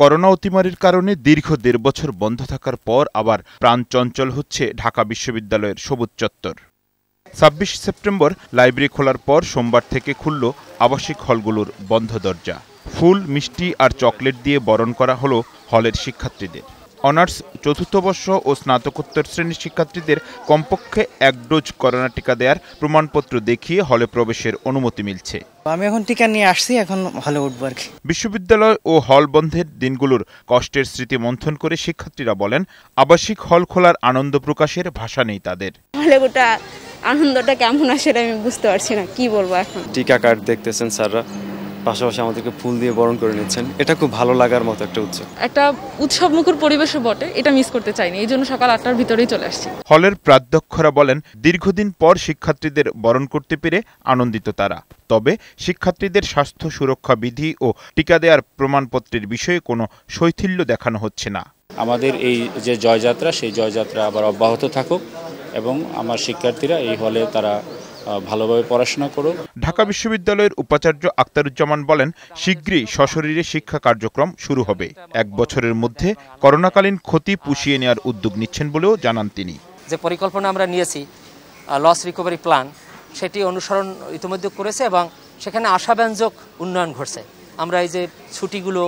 corona অতিমারির কারণে দীর্ঘ দেড় বছর বন্ধ থাকার পর আবার প্রাণ চঞ্চল হচ্ছে ঢাকা বিশ্ববিদ্যালয়ের সবুজ চত্বর ছাব্বিশ সেপ্টেম্বর লাইব্রেরি খোলার পর সোমবার থেকে খুলল আবাসিক হলগুলোর বন্ধ দরজা ফুল মিষ্টি আর চকলেট দিয়ে বরণ করা হলো হলের শিক্ষার্থীদের অনার্স চতুর্থ বর্ষ ও স্নাতকোত্তর শ্রেণীর শিক্ষার্থীদের কমপক্ষে এক ডোজ করোনা টিকা দেওয়ার প্রমাণপত্র দেখিয়ে হলে প্রবেশের অনুমতি মিলছে আমি এখন টিকা নিয়ে আসছি এখন হলে উঠবো আর কি বিশ্ববিদ্যালয় ও হল বন্ধের দিনগুলোর কষ্টের স্মৃতি মন্থন করে শিক্ষার্থীরা বলেন আবাসিক হল খোলার আনন্দ প্রকাশের ভাষা নেই তাদের হলে আনন্দটা কেমন আসে আমি বুঝতে পারছি না কি বলবো এখন টিকা কার্ড দেখতেছেন স্যাররা পাশাপাশি আমাদেরকে ফুল দিয়ে বরণ করে নিচ্ছেন এটা খুব ভালো লাগার মতো একটা উৎসব একটা উৎসব মুখর পরিবেশও বটে এটা মিস করতে চাইনি এই জন্য সকাল আটটার ভিতরেই চলে আসছি হলের প্রাধ্যক্ষরা বলেন দীর্ঘদিন পর শিক্ষার্থীদের বরণ করতে পেরে আনন্দিত তারা তবে শিক্ষার্থীদের স্বাস্থ্য সুরক্ষা বিধি ও টিকা দেওয়ার প্রমাণপত্রের বিষয়ে কোনো শৈথিল্য দেখানো হচ্ছে না আমাদের এই যে জয়যাত্রা সেই জয়যাত্রা আবার অব্যাহত থাকুক এবং আমার শিক্ষার্থীরা এই হলে তারা ভালোভাবে পড়াশোনা করুক ঢাকা বিশ্ববিদ্যালয়ের উপাচার্য আক্তারুজ্জামান বলেন শীঘ্রই সশরীরে শিক্ষা কার্যক্রম শুরু হবে এক বছরের মধ্যে করোনাকালীন ক্ষতি পুষিয়ে নেওয়ার উদ্যোগ নিচ্ছেন বলেও জানান তিনি যে পরিকল্পনা আমরা নিয়েছি লস রিকভারি প্ল্যান সেটি অনুসরণ ইতিমধ্যে করেছে এবং সেখানে আশাব্যঞ্জক উন্নয়ন ঘটছে আমরা এই যে ছুটিগুলো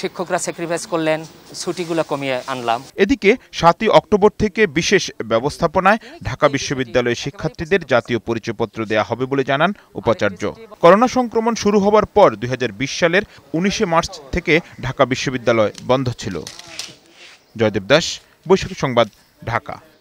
শিক্ষকরা স্যাক্রিফাইস করলেন ছুটিগুলো কমিয়ে আনলাম এদিকে সাতই অক্টোবর থেকে বিশেষ ব্যবস্থাপনায় ঢাকা বিশ্ববিদ্যালয়ের শিক্ষার্থীদের জাতীয় পরিচয়পত্র দেয়া হবে বলে জানান উপাচার্য করোনা সংক্রমণ শুরু হওয়ার পর দুই সালের উনিশে মার্চ থেকে ঢাকা বিশ্ববিদ্যালয় বন্ধ ছিল জয়দেব দাস বৈশাখী সংবাদ ঢাকা